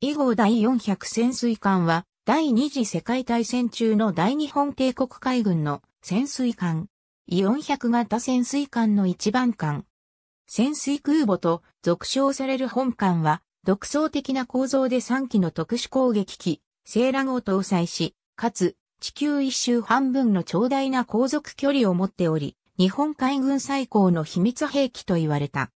以後第400潜水艦は、第二次世界大戦中の大日本帝国海軍の潜水艦。イ400型潜水艦の一番艦。潜水空母と俗称される本艦は、独創的な構造で3機の特殊攻撃機、セーラゴを搭載し、かつ、地球一周半分の長大な航続距離を持っており、日本海軍最高の秘密兵器と言われた。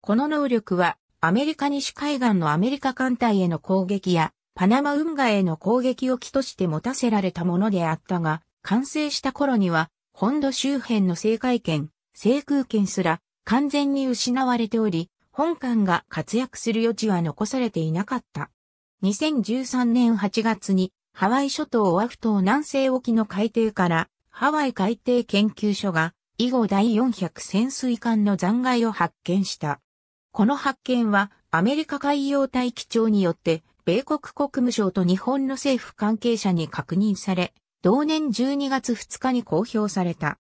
この能力は、アメリカ西海岸のアメリカ艦隊への攻撃や、パナマ運河への攻撃を基として持たせられたものであったが、完成した頃には、本土周辺の制海権、制空権すら完全に失われており、本艦が活躍する余地は残されていなかった。2013年8月に、ハワイ諸島オアフ島南西沖の海底から、ハワイ海底研究所が、以後第400潜水艦の残骸を発見した。この発見はアメリカ海洋大気庁によって米国国務省と日本の政府関係者に確認され、同年12月2日に公表された。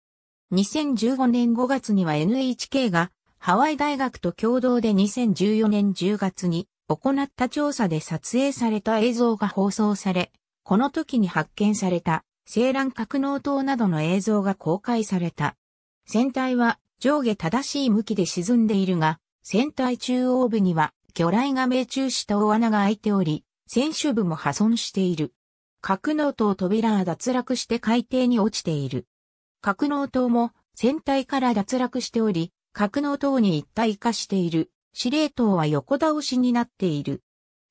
2015年5月には NHK がハワイ大学と共同で2014年10月に行った調査で撮影された映像が放送され、この時に発見された青ン格納塔などの映像が公開された。船体は上下正しい向きで沈んでいるが、船体中央部には魚雷が命中した大穴が開いており、船首部も破損している。格納塔扉は脱落して海底に落ちている。格納塔も船体から脱落しており、格納塔に一体化している。司令塔は横倒しになっている。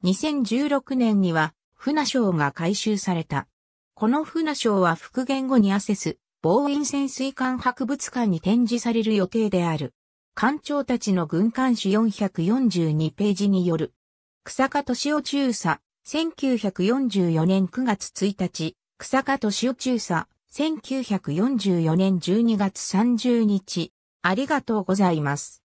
2016年には船礁が回収された。この船礁は復元後にアセス、防衛潜水艦博物館に展示される予定である。官庁たちの軍艦史442ページによる。草加敏夫中佐、1944年9月1日、草加敏夫中佐、1944年12月30日、ありがとうございます。